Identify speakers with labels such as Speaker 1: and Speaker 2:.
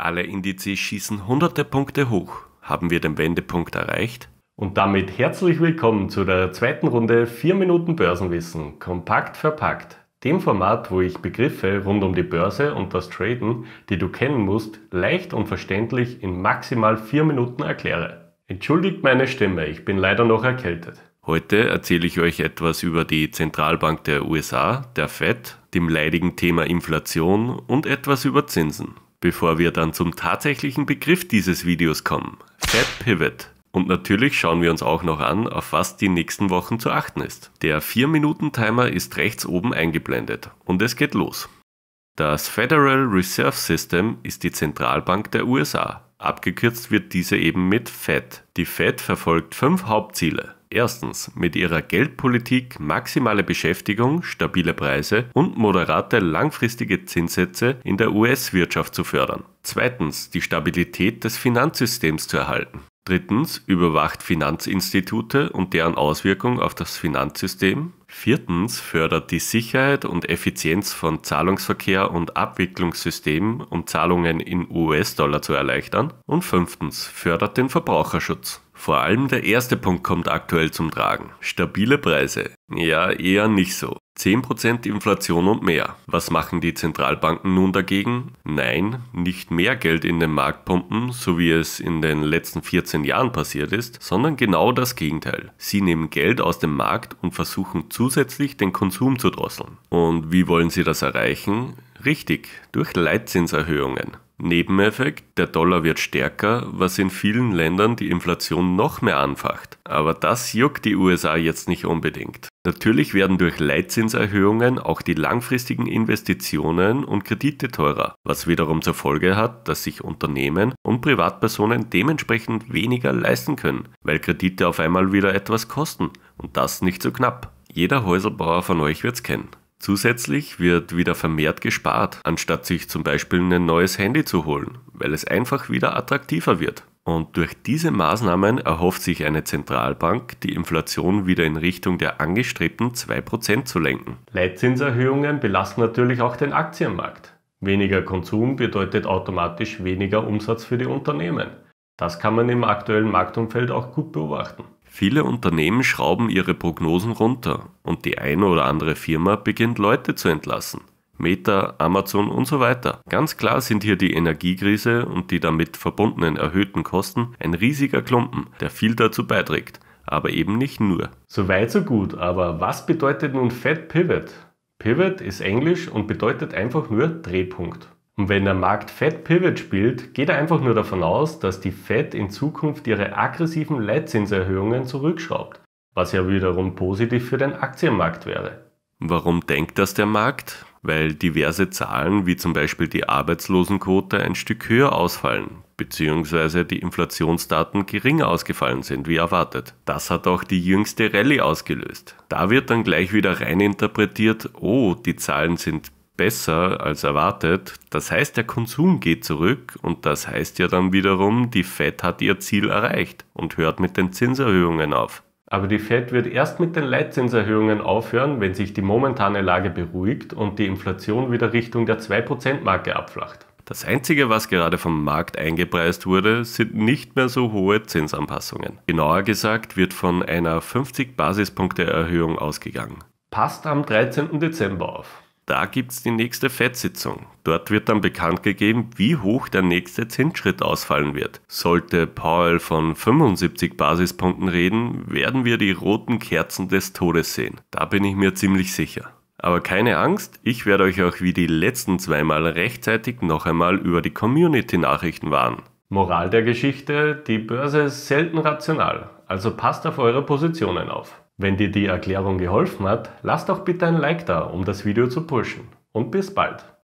Speaker 1: Alle Indizes schießen hunderte Punkte hoch. Haben wir den Wendepunkt erreicht? Und damit herzlich willkommen zu der zweiten Runde 4 Minuten Börsenwissen, kompakt verpackt. Dem Format, wo ich Begriffe rund um die Börse und das Traden, die du kennen musst, leicht und verständlich in maximal 4 Minuten erkläre. Entschuldigt meine Stimme, ich bin leider noch erkältet. Heute erzähle ich euch etwas über die Zentralbank der USA, der Fed, dem leidigen Thema Inflation und etwas über Zinsen. Bevor wir dann zum tatsächlichen Begriff dieses Videos kommen, Fat Pivot. Und natürlich schauen wir uns auch noch an, auf was die nächsten Wochen zu achten ist. Der 4-Minuten-Timer ist rechts oben eingeblendet und es geht los. Das Federal Reserve System ist die Zentralbank der USA. Abgekürzt wird diese eben mit Fed. Die Fed verfolgt fünf Hauptziele. Erstens mit ihrer Geldpolitik maximale Beschäftigung, stabile Preise und moderate langfristige Zinssätze in der US-Wirtschaft zu fördern. Zweitens die Stabilität des Finanzsystems zu erhalten. Drittens überwacht Finanzinstitute und deren Auswirkung auf das Finanzsystem. Viertens fördert die Sicherheit und Effizienz von Zahlungsverkehr und Abwicklungssystemen, um Zahlungen in US-Dollar zu erleichtern. Und fünftens fördert den Verbraucherschutz. Vor allem der erste Punkt kommt aktuell zum Tragen. Stabile Preise. Ja, eher nicht so. 10% Inflation und mehr. Was machen die Zentralbanken nun dagegen? Nein, nicht mehr Geld in den Markt pumpen, so wie es in den letzten 14 Jahren passiert ist, sondern genau das Gegenteil. Sie nehmen Geld aus dem Markt und versuchen zusätzlich den Konsum zu drosseln. Und wie wollen sie das erreichen? Richtig, durch Leitzinserhöhungen. Nebeneffekt, der Dollar wird stärker, was in vielen Ländern die Inflation noch mehr anfacht. Aber das juckt die USA jetzt nicht unbedingt. Natürlich werden durch Leitzinserhöhungen auch die langfristigen Investitionen und Kredite teurer, was wiederum zur Folge hat, dass sich Unternehmen und Privatpersonen dementsprechend weniger leisten können, weil Kredite auf einmal wieder etwas kosten und das nicht so knapp. Jeder Häuselbauer von euch wird's kennen. Zusätzlich wird wieder vermehrt gespart, anstatt sich zum Beispiel ein neues Handy zu holen, weil es einfach wieder attraktiver wird. Und durch diese Maßnahmen erhofft sich eine Zentralbank, die Inflation wieder in Richtung der angestrebten 2% zu lenken. Leitzinserhöhungen belasten natürlich auch den Aktienmarkt. Weniger Konsum bedeutet automatisch weniger Umsatz für die Unternehmen. Das kann man im aktuellen Marktumfeld auch gut beobachten. Viele Unternehmen schrauben ihre Prognosen runter und die eine oder andere Firma beginnt Leute zu entlassen. Meta, Amazon und so weiter. Ganz klar sind hier die Energiekrise und die damit verbundenen erhöhten Kosten ein riesiger Klumpen, der viel dazu beiträgt, aber eben nicht nur. So weit, so gut, aber was bedeutet nun Fed Pivot? Pivot ist Englisch und bedeutet einfach nur Drehpunkt. Und wenn der Markt Fed Pivot spielt, geht er einfach nur davon aus, dass die Fed in Zukunft ihre aggressiven Leitzinserhöhungen zurückschraubt, was ja wiederum positiv für den Aktienmarkt wäre. Warum denkt das der Markt? Weil diverse Zahlen wie zum Beispiel die Arbeitslosenquote ein Stück höher ausfallen, beziehungsweise die Inflationsdaten geringer ausgefallen sind wie erwartet. Das hat auch die jüngste Rallye ausgelöst. Da wird dann gleich wieder rein interpretiert, oh, die Zahlen sind besser als erwartet. Das heißt, der Konsum geht zurück und das heißt ja dann wiederum, die Fed hat ihr Ziel erreicht und hört mit den Zinserhöhungen auf. Aber die Fed wird erst mit den Leitzinserhöhungen aufhören, wenn sich die momentane Lage beruhigt und die Inflation wieder Richtung der 2%-Marke abflacht. Das Einzige, was gerade vom Markt eingepreist wurde, sind nicht mehr so hohe Zinsanpassungen. Genauer gesagt wird von einer 50 Basispunkte Erhöhung ausgegangen. Passt am 13. Dezember auf. Da gibt es die nächste FED-Sitzung. Dort wird dann bekannt gegeben, wie hoch der nächste Zinsschritt ausfallen wird. Sollte Powell von 75 Basispunkten reden, werden wir die roten Kerzen des Todes sehen. Da bin ich mir ziemlich sicher. Aber keine Angst, ich werde euch auch wie die letzten zweimal rechtzeitig noch einmal über die Community-Nachrichten warnen. Moral der Geschichte, die Börse ist selten rational, also passt auf eure Positionen auf. Wenn dir die Erklärung geholfen hat, lass doch bitte ein Like da, um das Video zu pushen. Und bis bald!